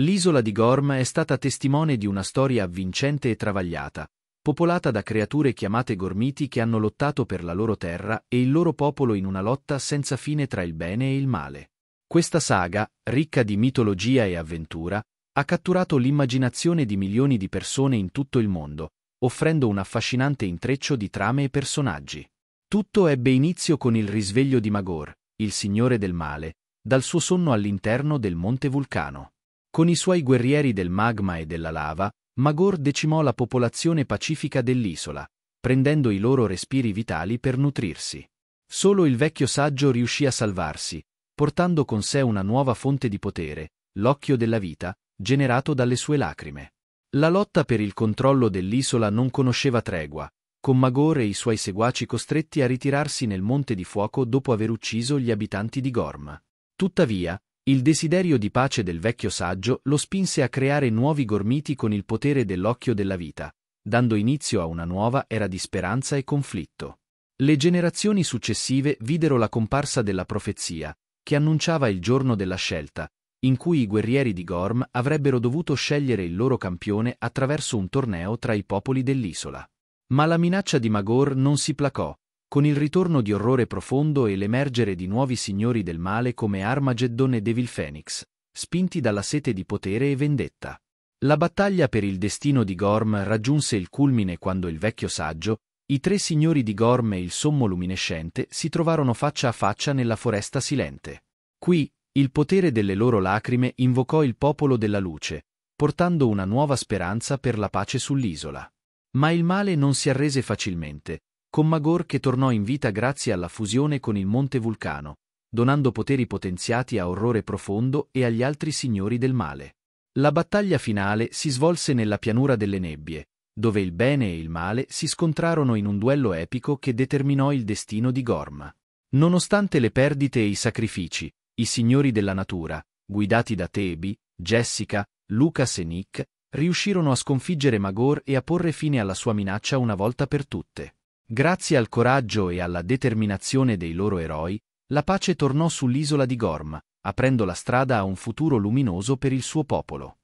L'isola di Gorm è stata testimone di una storia avvincente e travagliata, popolata da creature chiamate gormiti che hanno lottato per la loro terra e il loro popolo in una lotta senza fine tra il bene e il male. Questa saga, ricca di mitologia e avventura, ha catturato l'immaginazione di milioni di persone in tutto il mondo, offrendo un affascinante intreccio di trame e personaggi. Tutto ebbe inizio con il risveglio di Magor, il signore del male, dal suo sonno all'interno del monte vulcano. Con i suoi guerrieri del magma e della lava, Magor decimò la popolazione pacifica dell'isola, prendendo i loro respiri vitali per nutrirsi. Solo il vecchio saggio riuscì a salvarsi, portando con sé una nuova fonte di potere, l'occhio della vita, generato dalle sue lacrime. La lotta per il controllo dell'isola non conosceva tregua, con Magor e i suoi seguaci costretti a ritirarsi nel Monte di Fuoco dopo aver ucciso gli abitanti di Gorm. Tuttavia, il desiderio di pace del vecchio saggio lo spinse a creare nuovi gormiti con il potere dell'occhio della vita, dando inizio a una nuova era di speranza e conflitto. Le generazioni successive videro la comparsa della profezia, che annunciava il giorno della scelta, in cui i guerrieri di Gorm avrebbero dovuto scegliere il loro campione attraverso un torneo tra i popoli dell'isola. Ma la minaccia di Magor non si placò, con il ritorno di orrore profondo e l'emergere di nuovi signori del male come Armageddon e Devil Phoenix, spinti dalla sete di potere e vendetta. La battaglia per il destino di Gorm raggiunse il culmine quando il vecchio saggio, i tre signori di Gorm e il sommo luminescente si trovarono faccia a faccia nella foresta silente. Qui, il potere delle loro lacrime invocò il popolo della luce, portando una nuova speranza per la pace sull'isola. Ma il male non si arrese facilmente, con Magor che tornò in vita grazie alla fusione con il Monte Vulcano, donando poteri potenziati a Orrore Profondo e agli altri signori del male. La battaglia finale si svolse nella pianura delle nebbie, dove il bene e il male si scontrarono in un duello epico che determinò il destino di Gorma. Nonostante le perdite e i sacrifici, i signori della natura, guidati da Tebi, Jessica, Lucas e Nick, riuscirono a sconfiggere Magor e a porre fine alla sua minaccia una volta per tutte. Grazie al coraggio e alla determinazione dei loro eroi, la pace tornò sull'isola di Gorm, aprendo la strada a un futuro luminoso per il suo popolo.